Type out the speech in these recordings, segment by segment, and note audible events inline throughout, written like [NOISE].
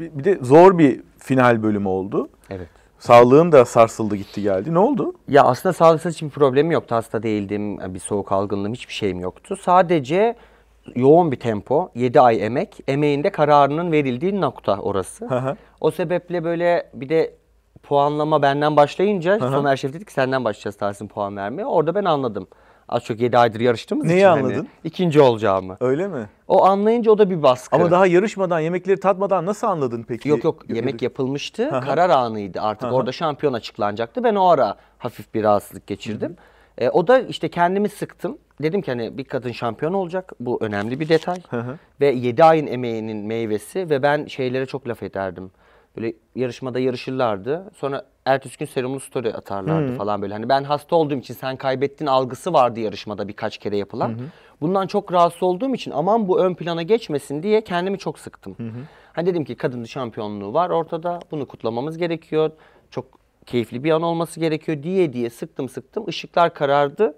bir de zor bir final bölümü oldu. Evet. Sağlığın da sarsıldı gitti geldi. Ne oldu? Ya aslında sağlıksız hiçbir problemim yoktu. Hasta değildim. Bir soğuk algınlığım hiçbir şeyim yoktu. Sadece yoğun bir tempo, 7 ay emek. Emeğinde kararının verildiği nokta orası. o sebeple böyle bir de puanlama benden başlayınca Soner Şef dedi ki senden başlayacağız Tahsin puan vermeye. Orada ben anladım az çok 7 aydır yarıştığımız Neyi için. Neyi hani anladın? Hani, ikinci olacağımı. Öyle mi? O anlayınca o da bir baskı. Ama daha yarışmadan, yemekleri tatmadan nasıl anladın peki? Yok yok yemek yapılmıştı. Aha. Karar anıydı artık. Aha. Orada şampiyon açıklanacaktı. Ben o ara hafif bir rahatsızlık geçirdim. E, o da işte kendimi sıktım. Dedim ki hani bir kadın şampiyon olacak. Bu önemli bir detay. hı Ve 7 ayın emeğinin meyvesi ve ben şeylere çok laf ederdim. Böyle yarışmada yarışırlardı. Sonra ertesi gün serumlu story atarlardı hmm. falan böyle. Hani ben hasta olduğum için sen kaybettin algısı vardı yarışmada birkaç kere yapılan. Hmm. Bundan çok rahatsız olduğum için aman bu ön plana geçmesin diye kendimi çok sıktım. Hmm. Hani dedim ki kadın şampiyonluğu var ortada. Bunu kutlamamız gerekiyor. Çok keyifli bir an olması gerekiyor diye diye sıktım sıktım. ışıklar karardı.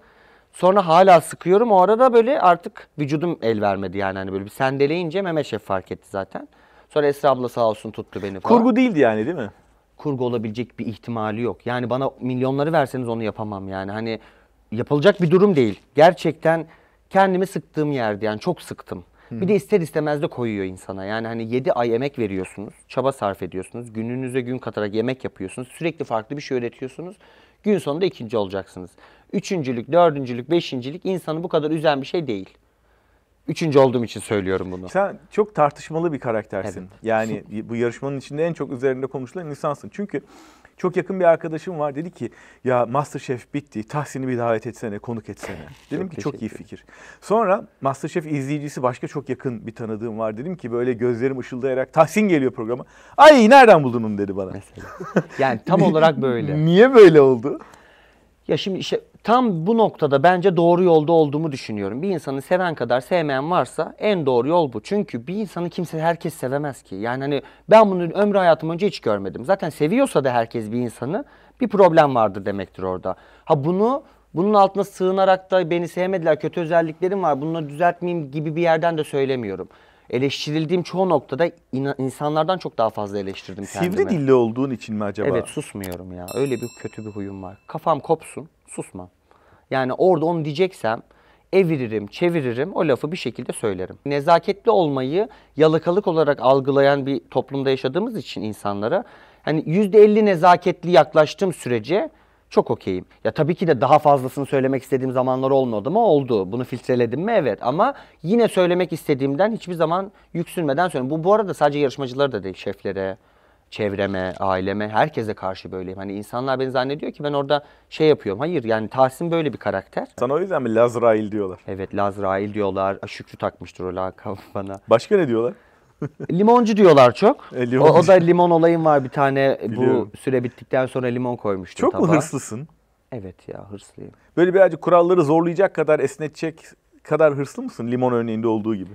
Sonra hala sıkıyorum. O arada böyle artık vücudum el vermedi yani hani böyle bir sendeleyince meme şef fark etti zaten. Sonra Esra abla sağ olsun tuttu beni falan. Kurgu değildi yani değil mi? Kurgu olabilecek bir ihtimali yok. Yani bana milyonları verseniz onu yapamam yani. Hani yapılacak bir durum değil. Gerçekten kendimi sıktığım yerdi yani çok sıktım. Bir de ister istemez de koyuyor insana. Yani hani 7 ay emek veriyorsunuz, çaba sarf ediyorsunuz, gününüze gün katarak yemek yapıyorsunuz, sürekli farklı bir şey öğretiyorsunuz. Gün sonunda ikinci olacaksınız. Üçüncülük, dördüncülük, beşincilik insanı bu kadar üzen bir şey değil. Üçüncü olduğum için söylüyorum bunu. Sen çok tartışmalı bir karaktersin. Evet. Yani [LAUGHS] bu yarışmanın içinde en çok üzerinde konuşulan insansın. Çünkü çok yakın bir arkadaşım var dedi ki ya Masterchef bitti Tahsin'i bir davet etsene konuk etsene. [LAUGHS] Dedim çok ki çok iyi fikir. Sonra Masterchef izleyicisi başka çok yakın bir tanıdığım var. Dedim ki böyle gözlerim ışıldayarak Tahsin geliyor programa. Ay nereden buldun onu dedi bana. Mesela. Yani tam olarak böyle. [LAUGHS] Niye böyle oldu? Ya şimdi işte tam bu noktada bence doğru yolda olduğumu düşünüyorum. Bir insanı seven kadar sevmeyen varsa en doğru yol bu. Çünkü bir insanı kimse herkes sevemez ki. Yani hani ben bunu ömrü hayatım önce hiç görmedim. Zaten seviyorsa da herkes bir insanı bir problem vardır demektir orada. Ha bunu bunun altına sığınarak da beni sevmediler, kötü özelliklerim var, bunları düzeltmeyeyim gibi bir yerden de söylemiyorum eleştirildiğim çoğu noktada insanlardan çok daha fazla eleştirdim kendimi. Sivri dilli olduğun için mi acaba? Evet susmuyorum ya. Öyle bir kötü bir huyum var. Kafam kopsun susmam. Yani orada onu diyeceksem eviririm, çeviririm, o lafı bir şekilde söylerim. Nezaketli olmayı yalakalık olarak algılayan bir toplumda yaşadığımız için insanlara hani %50 nezaketli yaklaştığım sürece çok okeyim. Ya tabii ki de daha fazlasını söylemek istediğim zamanlar olmadı mı? Oldu. Bunu filtreledim mi? Evet. Ama yine söylemek istediğimden hiçbir zaman yüksünmeden söylüyorum. Bu bu arada sadece yarışmacılara da değil, şeflere, çevreme, aileme, herkese karşı böyleyim. Hani insanlar beni zannediyor ki ben orada şey yapıyorum. Hayır yani Tahsin böyle bir karakter. Sana o yüzden mi Lazrail diyorlar? Evet Lazrail diyorlar. Şükrü takmıştır o lakabı bana. Başka ne diyorlar? [LAUGHS] Limoncu diyorlar çok. E, O, o da limon olayım var bir tane. Biliyorum. Bu süre bittikten sonra limon koymuştum Çok tabağa. mu hırslısın? Evet ya hırslıyım. Böyle birazcık kuralları zorlayacak kadar esnetecek kadar hırslı mısın limon örneğinde olduğu gibi?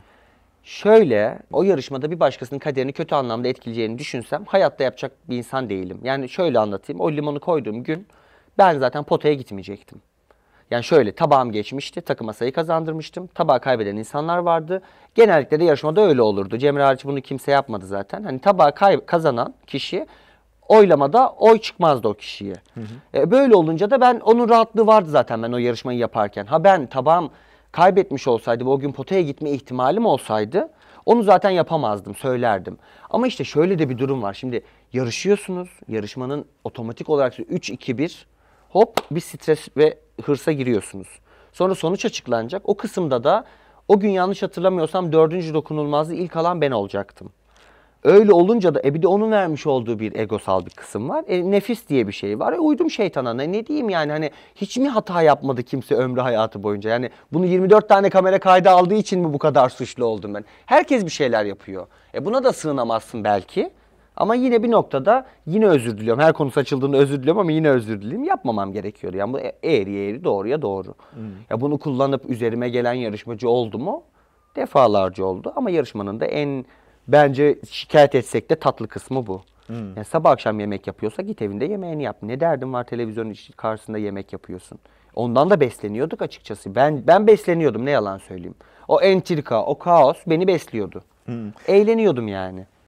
Şöyle o yarışmada bir başkasının kaderini kötü anlamda etkileyeceğini düşünsem hayatta yapacak bir insan değilim. Yani şöyle anlatayım. O limonu koyduğum gün ben zaten potaya gitmeyecektim. Yani şöyle tabağım geçmişti. Takıma sayı kazandırmıştım. Tabağı kaybeden insanlar vardı. Genellikle de yarışmada öyle olurdu. Cemre hariç bunu kimse yapmadı zaten. Hani tabağı kazanan kişi oylamada oy çıkmazdı o kişiye. Hı hı. E, böyle olunca da ben onun rahatlığı vardı zaten ben o yarışmayı yaparken. Ha ben tabağım kaybetmiş olsaydı ve o gün potaya gitme ihtimalim olsaydı onu zaten yapamazdım, söylerdim. Ama işte şöyle de bir durum var. Şimdi yarışıyorsunuz. Yarışmanın otomatik olarak 3 2 1 hop bir stres ve hırsa giriyorsunuz. Sonra sonuç açıklanacak. O kısımda da o gün yanlış hatırlamıyorsam dördüncü dokunulmazlığı ilk alan ben olacaktım. Öyle olunca da e bir de onun vermiş olduğu bir egosal bir kısım var. E, nefis diye bir şey var. E, uydum şeytana. Ne, ne diyeyim yani hani hiç mi hata yapmadı kimse ömrü hayatı boyunca? Yani bunu 24 tane kamera kaydı aldığı için mi bu kadar suçlu oldum ben? Herkes bir şeyler yapıyor. E buna da sığınamazsın belki. Ama yine bir noktada yine özür diliyorum. Her konu açıldığında özür diliyorum ama yine özür dileyim. Yapmamam gerekiyor Yani bu e, eğri eğri doğruya doğru. Hmm. Ya bunu kullanıp üzerime gelen yarışmacı oldu mu? Defalarca oldu. Ama yarışmanın da en bence şikayet etsek de tatlı kısmı bu. Hmm. Yani sabah akşam yemek yapıyorsa git evinde yemeğini yap. Ne derdin var televizyonun karşısında yemek yapıyorsun. Ondan da besleniyorduk açıkçası. Ben ben besleniyordum ne yalan söyleyeyim. O entrika, o kaos beni besliyordu. Hmm. Eğleniyordum yani.